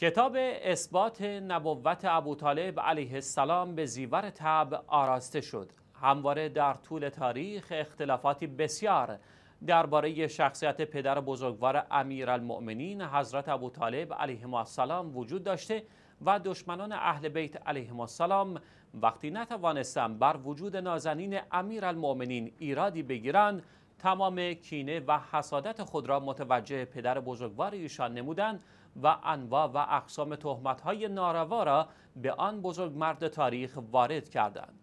کتاب اثبات نبوت ابوطالب علیه السلام به زیور تب آراسته شد همواره در طول تاریخ اختلافاتی بسیار درباره شخصیت پدر بزرگوار امیرالمؤمنین حضرت ابوطالب علیه السلام وجود داشته و دشمنان اهل بیت علیه السلام وقتی نتوانستند بر وجود نازنین امیرالمؤمنین ایرادی بگیرند تمام کینه و حسادت خود را متوجه پدر بزرگوار ایشان نمودند و انواع و اقسام تهمتهای ناروا را به آن بزرگ مرد تاریخ وارد کردند.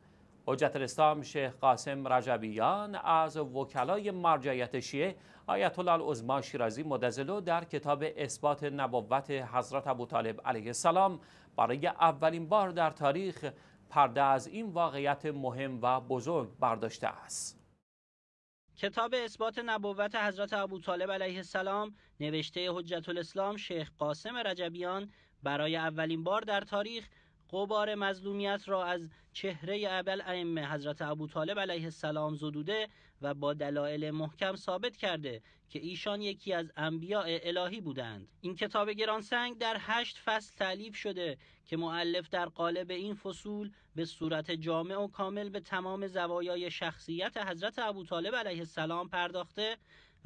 حجت الاسلام شیخ قاسم رجبیان از وکلای مرجعیت شیعه آیت الله شیرازی مدزلو در کتاب اثبات نبوت حضرت طالب علیه السلام برای اولین بار در تاریخ پرده از این واقعیت مهم و بزرگ برداشته است. کتاب اثبات نبوت حضرت ابو طالب علیه السلام نوشته حجت الاسلام شیخ قاسم رجبیان برای اولین بار در تاریخ قبار مظلومیت را از چهره ابل ائمه حضرت ابو طالب علیه السلام زدوده و با دلایل محکم ثابت کرده که ایشان یکی از انبیاء الهی بودند این کتاب گرانسنگ در هشت فصل تعلیف شده که معلف در قالب این فصول به صورت جامع و کامل به تمام زوایای شخصیت حضرت ابو طالب علیه السلام پرداخته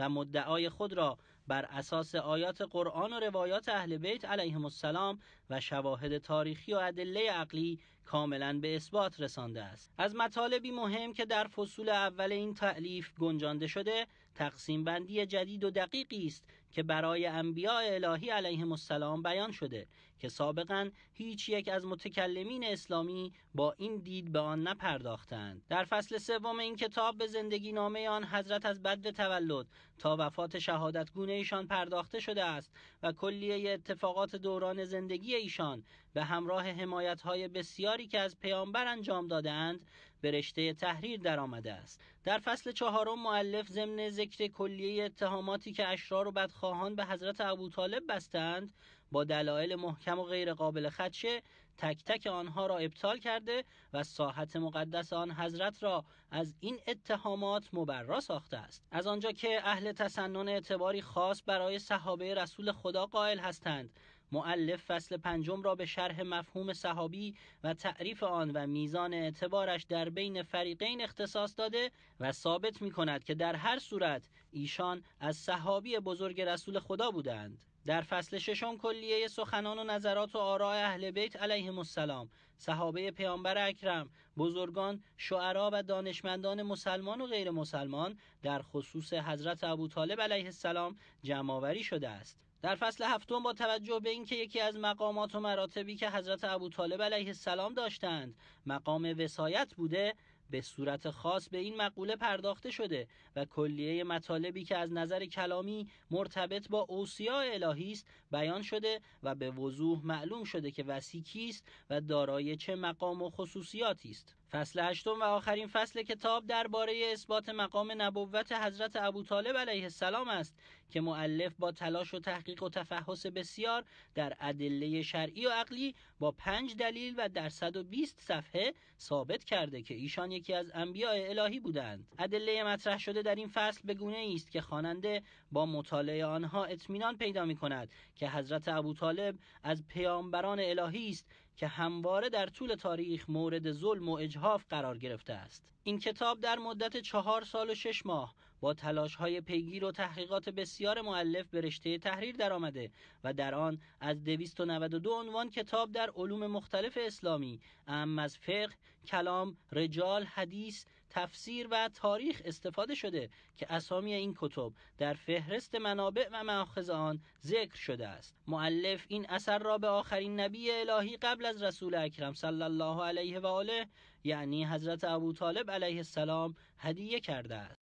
و مدعای خود را بر اساس آیات قرآن و روایات اهل بیت علیهم السلام و شواهد تاریخی و ادله عقلی کاملا به اثبات رسانده است از مطالبی مهم که در فصول اول این تعلیف گنجانده شده تقسیم بندی جدید و دقیقی است که برای انبیاء الهی علیه السلام بیان شده که سابقا هیچ یک از متکلمین اسلامی با این دید به آن نپرداختند در فصل سوم این کتاب به زندگی نامه آن حضرت از بد تولد تا وفات شهادت گونه ایشان پرداخته شده است و کلیه اتفاقات دوران زندگی ایشان به همراه حمایت های بسیاری که از پیامبر انجام دادند به رشته تحریر درآمده است در فصل چهارم معلف ضمن ذکر کلیه اتهاماتی که اشرار و بد خواهان به حضرت ابوطالب بستند با دلایل محکم و غیر قابل خدشه تک تک آنها را ابطال کرده و ساحت مقدس آن حضرت را از این اتهامات مبرا ساخته است از آنجا که اهل تسنن اعتباری خاص برای صحابه رسول خدا قائل هستند مؤلف فصل پنجم را به شرح مفهوم صحابی و تعریف آن و میزان اعتبارش در بین فریقین اختصاص داده و ثابت می کند که در هر صورت ایشان از صحابی بزرگ رسول خدا بودند در فصل ششم کلیه سخنان و نظرات و آراء اهل بیت علیهم السلام صحابه پیامبر اکرم بزرگان شعرا و دانشمندان مسلمان و غیر مسلمان در خصوص حضرت ابوطالب علیه السلام جمعآوری شده است در فصل هفتم با توجه به اینکه یکی از مقامات و مراتبی که حضرت ابو طالب علیه السلام داشتند مقام وسایت بوده به صورت خاص به این مقوله پرداخته شده و کلیه مطالبی که از نظر کلامی مرتبط با اوسیا الهی است بیان شده و به وضوح معلوم شده که وسی کیست و دارای چه مقام و خصوصیاتی است فصل هشتم و آخرین فصل کتاب درباره اثبات مقام نبوت حضرت ابوطالب علیه السلام است که معلف با تلاش و تحقیق و تفحص بسیار در ادله شرعی و عقلی با پنج دلیل و در 120 صفحه ثابت کرده که ایشان یکی از انبیاء الهی بودند ادله مطرح شده در این فصل به گونه است که خواننده با مطالعه آنها اطمینان پیدا می کند که حضرت ابوطالب از پیامبران الهی است که همواره در طول تاریخ مورد ظلم و اجهاف قرار گرفته است این کتاب در مدت چهار سال و شش ماه با تلاش های پیگیر و تحقیقات بسیار معلف به رشته تحریر درآمده و در آن از 292 عنوان کتاب در علوم مختلف اسلامی اهم از فقه، کلام، رجال، حدیث، تفسیر و تاریخ استفاده شده که اسامی این کتب در فهرست منابع و معاخذ آن ذکر شده است معلف این اثر را به آخرین نبی الهی قبل از رسول اکرم صلی الله علیه و آله یعنی حضرت طالب علیه السلام هدیه کرده است